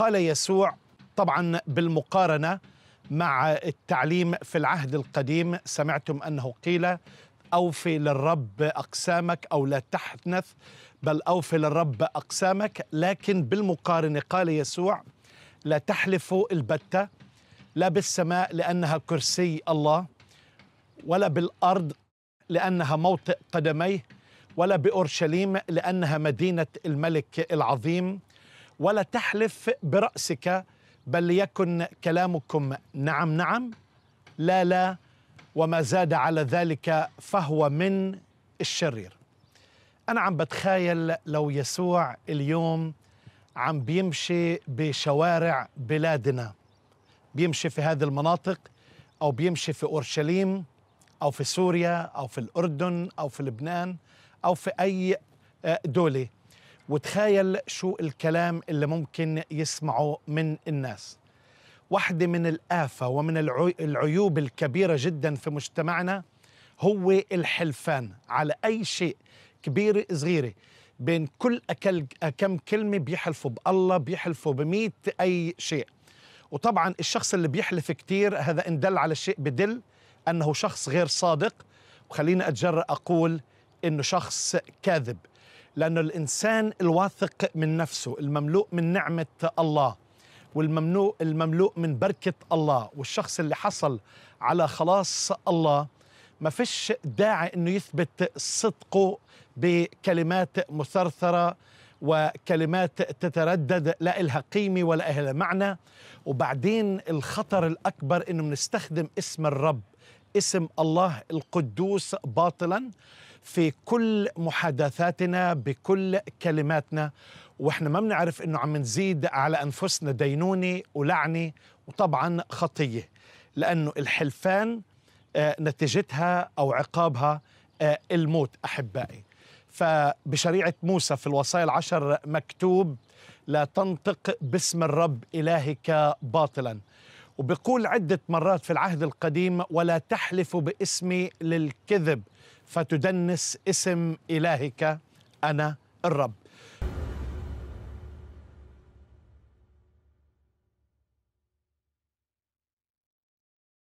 قال يسوع طبعا بالمقارنه مع التعليم في العهد القديم سمعتم انه قيل اوفي للرب اقسامك او لا تحنث بل اوفي للرب اقسامك لكن بالمقارنه قال يسوع لا تحلفوا البته لا بالسماء لانها كرسي الله ولا بالارض لانها موطئ قدميه ولا باورشليم لانها مدينه الملك العظيم ولا تحلف برأسك بل ليكن كلامكم نعم نعم لا لا وما زاد على ذلك فهو من الشرير أنا عم بتخيل لو يسوع اليوم عم بيمشي بشوارع بلادنا بيمشي في هذه المناطق أو بيمشي في أورشليم أو في سوريا أو في الأردن أو في لبنان أو في أي آه، دولة وتخيل شو الكلام اللي ممكن يسمعه من الناس واحدة من الآفة ومن العيوب الكبيرة جدا في مجتمعنا هو الحلفان على أي شيء كبيرة صغيرة بين كل أكل كم كلمة بيحلفوا بالله بيحلفوا بميت أي شيء وطبعا الشخص اللي بيحلف كتير هذا إن دل على شيء بدل أنه شخص غير صادق وخليني أتجرأ أقول إنه شخص كاذب لأن الإنسان الواثق من نفسه المملوء من نعمة الله والمملوء المملوء من بركة الله والشخص اللي حصل على خلاص الله ما فيش داعي أنه يثبت صدقه بكلمات مثرثرة وكلمات تتردد لا إلها قيمة ولا إلها معنى وبعدين الخطر الأكبر أنه بنستخدم اسم الرب اسم الله القدوس باطلاً في كل محادثاتنا بكل كلماتنا واحنا ما بنعرف انه عم نزيد على انفسنا دينونه ولعنه وطبعا خطيه لانه الحلفان آه، نتيجتها او عقابها آه، الموت احبائي فبشريعه موسى في الوصايا العشر مكتوب لا تنطق باسم الرب الهك باطلا وبقول عدة مرات في العهد القديم ولا تحلف باسمي للكذب فتدنس اسم إلهك أنا الرب